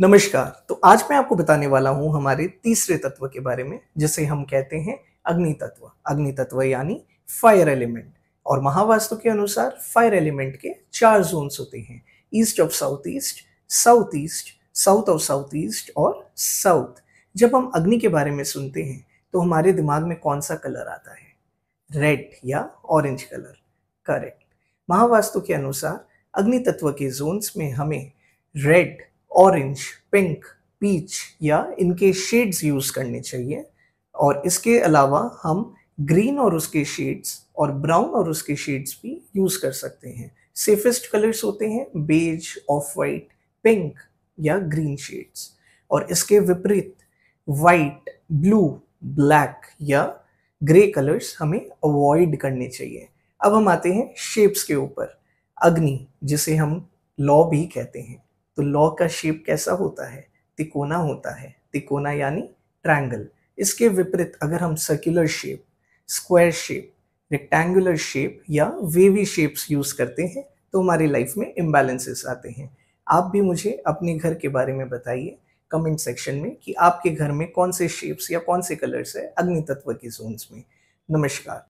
नमस्कार तो आज मैं आपको बताने वाला हूँ हमारे तीसरे तत्व के बारे में जिसे हम कहते हैं अग्नि तत्व अग्नि तत्व यानी फायर एलिमेंट और महावास्तु के अनुसार फायर एलिमेंट के चार जोन्स होते हैं east of south east south east south of south east और साउथ जब हम अग्नि के बारे में सुनते हैं तो हमारे दिमाग में कौन सा कलर आता है रेड या ऑरेंज कलर करेक्ट महावास्तु के अनुसार अग्नि तत्व के जोन्स में हमें रेड ऑरेंज पिंक पीच या इनके शेड्स यूज़ करने चाहिए और इसके अलावा हम ग्रीन और उसके शेड्स और ब्राउन और उसके शेड्स भी यूज़ कर सकते हैं सेफेस्ट कलर्स होते हैं बेज ऑफ वाइट पिंक या ग्रीन शेड्स और इसके विपरीत वाइट ब्लू ब्लैक या ग्रे कलर्स हमें अवॉइड करने चाहिए अब हम आते हैं शेप्स के ऊपर अग्नि जिसे हम लॉ भी कहते हैं तो लॉ का शेप कैसा होता है तिकोना होता है तिकोना यानी ट्रैंगल इसके विपरीत अगर हम circular shape square shape rectangular shape या वेवी शेप्स यूज़ करते हैं तो हमारी लाइफ में इम्बैलेंसेस आते हैं आप भी मुझे अपने घर के बारे में बताइए कमेंट सेक्शन में कि आपके घर में कौन से शेप्स या कौन से कलर्स है अग्नि तत्व के जोन्स में नमस्कार